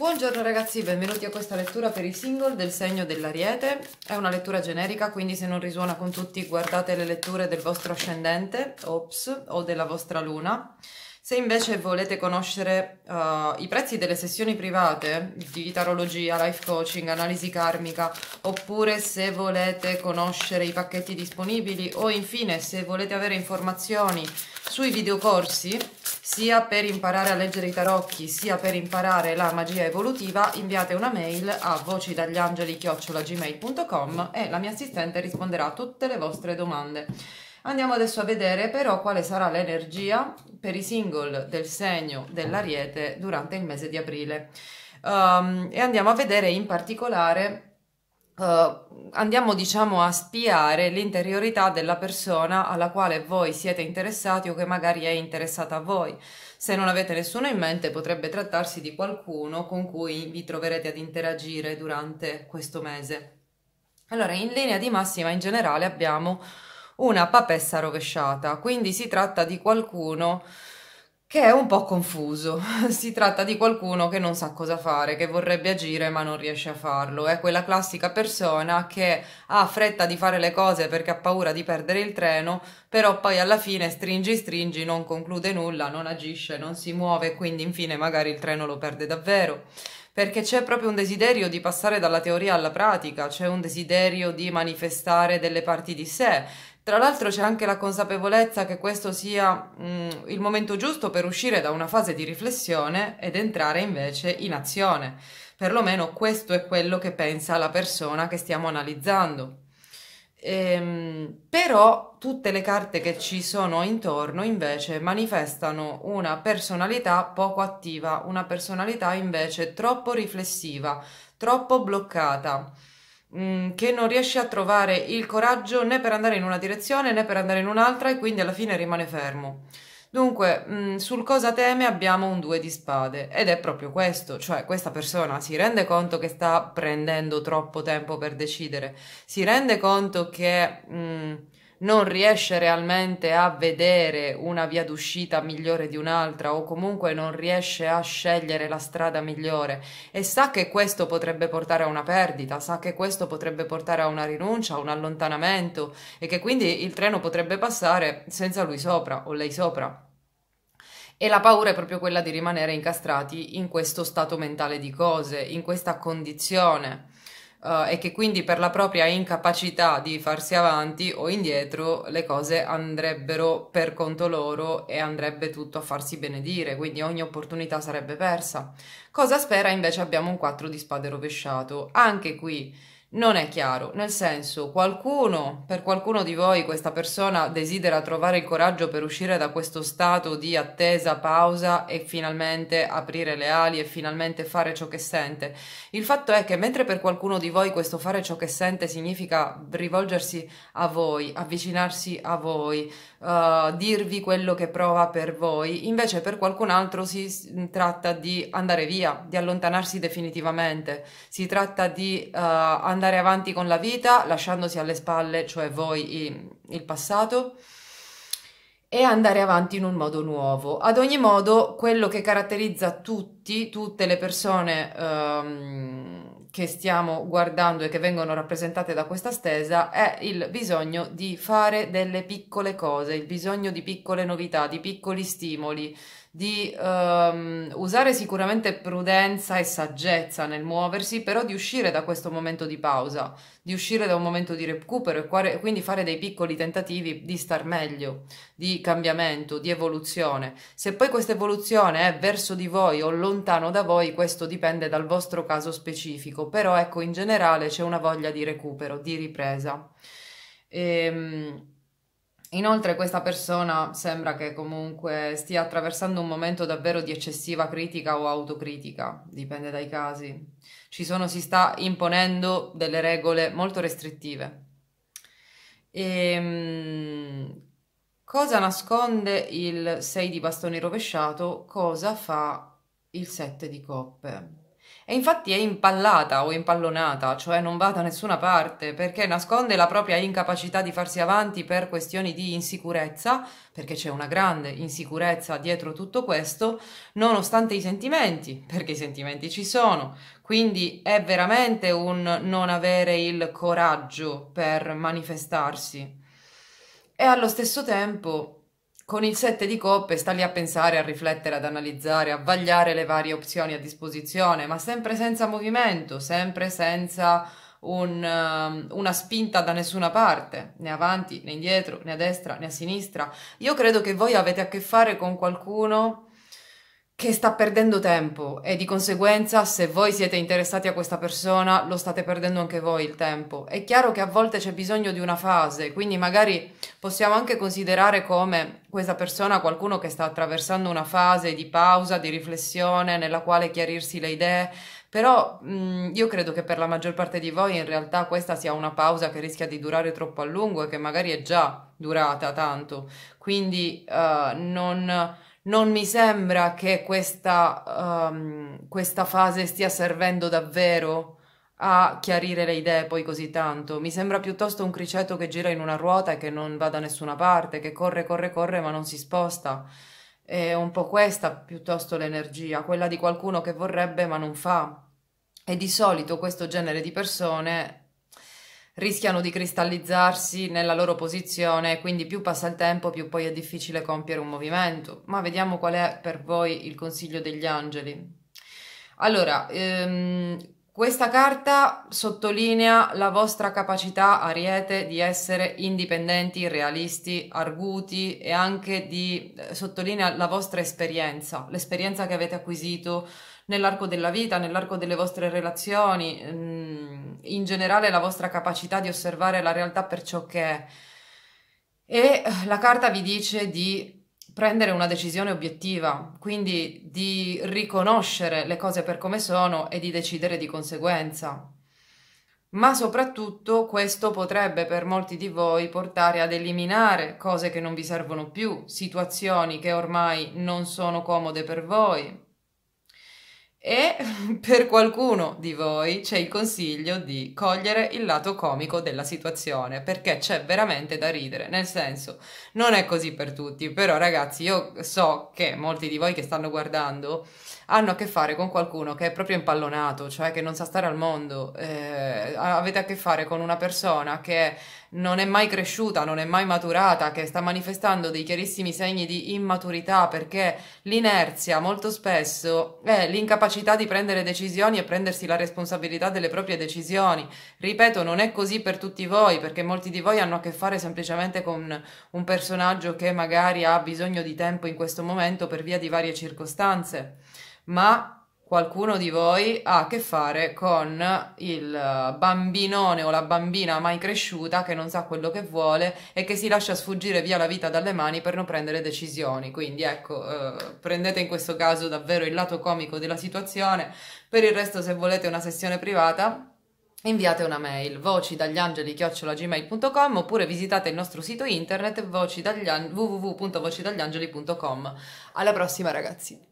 Buongiorno ragazzi, benvenuti a questa lettura per i single del segno dell'ariete. È una lettura generica, quindi se non risuona con tutti guardate le letture del vostro ascendente, ops, o della vostra luna. Se invece volete conoscere uh, i prezzi delle sessioni private di tarologia, life coaching, analisi karmica, oppure se volete conoscere i pacchetti disponibili o infine se volete avere informazioni sui videocorsi, sia per imparare a leggere i tarocchi, sia per imparare la magia evolutiva, inviate una mail a vocidagliangeli.gmail.com e la mia assistente risponderà a tutte le vostre domande. Andiamo adesso a vedere però quale sarà l'energia per i single del segno dell'ariete durante il mese di aprile. Um, e andiamo a vedere in particolare Uh, andiamo diciamo a spiare l'interiorità della persona alla quale voi siete interessati o che magari è interessata a voi. Se non avete nessuno in mente potrebbe trattarsi di qualcuno con cui vi troverete ad interagire durante questo mese. Allora, in linea di massima in generale abbiamo una papessa rovesciata, quindi si tratta di qualcuno che è un po' confuso, si tratta di qualcuno che non sa cosa fare, che vorrebbe agire ma non riesce a farlo, è quella classica persona che ha fretta di fare le cose perché ha paura di perdere il treno, però poi alla fine stringi stringi, non conclude nulla, non agisce, non si muove, quindi infine magari il treno lo perde davvero perché c'è proprio un desiderio di passare dalla teoria alla pratica, c'è un desiderio di manifestare delle parti di sé, tra l'altro c'è anche la consapevolezza che questo sia mh, mm, il momento giusto per uscire da una fase di riflessione ed entrare invece in azione. Perlomeno questo è quello che pensa la persona che stiamo analizzando. Ehm, però tutte le carte che ci sono intorno invece manifestano una personalità poco attiva, una personalità invece troppo riflessiva, troppo bloccata Mm, che non riesce a trovare il coraggio né per andare in una direzione né per andare in un'altra e quindi alla fine rimane fermo. Dunque, mh, mm, sul cosa teme abbiamo un due di spade ed è proprio questo, cioè questa persona si rende conto che sta prendendo troppo tempo per decidere, si rende conto che mh, mm, non riesce realmente a vedere una via d'uscita migliore di un'altra o comunque non riesce a scegliere la strada migliore e sa che questo potrebbe portare a una perdita, sa che questo potrebbe portare a una rinuncia, a un allontanamento e che quindi il treno potrebbe passare senza lui sopra o lei sopra. E la paura è proprio quella di rimanere incastrati in questo stato mentale di cose, in questa condizione uh, e che quindi per la propria incapacità di farsi avanti o indietro le cose andrebbero per conto loro e andrebbe tutto a farsi benedire, quindi ogni opportunità sarebbe persa. Cosa spera invece abbiamo un 4 di spade rovesciato. Anche qui non è chiaro, nel senso, qualcuno, per qualcuno di voi questa persona desidera trovare il coraggio per uscire da questo stato di attesa, pausa e finalmente aprire le ali e finalmente fare ciò che sente. Il fatto è che mentre per qualcuno di voi questo fare ciò che sente significa rivolgersi a voi, avvicinarsi a voi, uh, dirvi quello che prova per voi, invece per qualcun altro si tratta di andare via, di allontanarsi definitivamente, si tratta di uh, eh, andare andare avanti con la vita lasciandosi alle spalle, cioè voi, il passato e andare avanti in un modo nuovo. Ad ogni modo, quello che caratterizza tutti, tutte le persone ehm, che stiamo guardando e che vengono rappresentate da questa stesa, è il bisogno di fare delle piccole cose, il bisogno di piccole novità, di piccoli stimoli, di ehm, usare sicuramente prudenza e saggezza nel muoversi, però di uscire da questo momento di pausa, di uscire da un momento di recupero e quindi fare dei piccoli tentativi di star meglio, di cambiamento, di evoluzione. Se poi questa evoluzione è verso di voi o lontano da voi, questo dipende dal vostro caso specifico, però ecco in generale c'è una voglia di recupero, di ripresa. Ehm, Inoltre questa persona sembra che comunque stia attraversando un momento davvero di eccessiva critica o autocritica, dipende dai casi. Ci sono, si sta imponendo delle regole molto restrittive. E, ehm, cosa nasconde il 6 di bastoni rovesciato? Cosa fa il 7 di coppe? e infatti è impallata o impallonata, cioè non va da nessuna parte, perché nasconde la propria incapacità di farsi avanti per questioni di insicurezza, perché c'è una grande insicurezza dietro tutto questo, nonostante i sentimenti, perché i sentimenti ci sono. Quindi è veramente un non avere il coraggio per manifestarsi. E allo stesso tempo con il 7 di coppe sta lì a pensare, a riflettere, ad analizzare, a vagliare le varie opzioni a disposizione, ma sempre senza movimento, sempre senza un, ehm, una spinta da nessuna parte, né avanti né indietro, né a destra né a sinistra. Io credo che voi avete a che fare con qualcuno che sta perdendo tempo e di conseguenza se voi siete interessati a questa persona lo state perdendo anche voi il tempo. È chiaro che a volte c'è bisogno di una fase, quindi magari possiamo anche considerare come questa persona qualcuno che sta attraversando una fase di pausa, di riflessione, nella quale chiarirsi le idee, però mh, mm, io credo che per la maggior parte di voi in realtà questa sia una pausa che rischia di durare troppo a lungo e che magari è già durata tanto, quindi uh, non non mi sembra che questa, um, questa fase stia servendo davvero a chiarire le idee poi così tanto. Mi sembra piuttosto un criceto che gira in una ruota e che non va da nessuna parte, che corre, corre, corre ma non si sposta. È un po' questa piuttosto l'energia, quella di qualcuno che vorrebbe ma non fa. E di solito questo genere di persone rischiano di cristallizzarsi nella loro posizione, quindi più passa il tempo più poi è difficile compiere un movimento. Ma vediamo qual è per voi il consiglio degli angeli. Allora, ehm, questa carta sottolinea la vostra capacità, Ariete, di essere indipendenti, realisti, arguti e anche di eh, sottolinea la vostra esperienza, l'esperienza che avete acquisito, nell'arco della vita, nell'arco delle vostre relazioni, mm, in generale la vostra capacità di osservare la realtà per ciò che è. E eh, la carta vi dice di prendere una decisione obiettiva, quindi di riconoscere le cose per come sono e di decidere di conseguenza. Ma soprattutto questo potrebbe per molti di voi portare ad eliminare cose che non vi servono più, situazioni che ormai non sono comode per voi, e per qualcuno di voi c'è il consiglio di cogliere il lato comico della situazione, perché c'è veramente da ridere, nel senso, non è così per tutti, però ragazzi, io so che molti di voi che stanno guardando hanno a che fare con qualcuno che è proprio impallonato, cioè che non sa stare al mondo, eh, avete a che fare con una persona che È non è mai cresciuta, non è mai maturata, che sta manifestando dei chiarissimi segni di immaturità perché l'inerzia molto spesso è l'incapacità di prendere decisioni e prendersi la responsabilità delle proprie decisioni. Ripeto, non è così per tutti voi perché molti di voi hanno a che fare semplicemente con un personaggio che magari ha bisogno di tempo in questo momento per via di varie circostanze, ma qualcuno di voi ha a che fare con il eh, bambinone o la bambina mai cresciuta che non sa quello che vuole e che si lascia sfuggire via la vita dalle mani per non prendere decisioni. Quindi ecco, eh, prendete in questo caso davvero il lato comico della situazione. Per il resto, se volete una sessione privata, inviate una mail voci dagli angeli gmail.com oppure visitate il nostro sito internet www.vocidagliangeli.com alla prossima ragazzi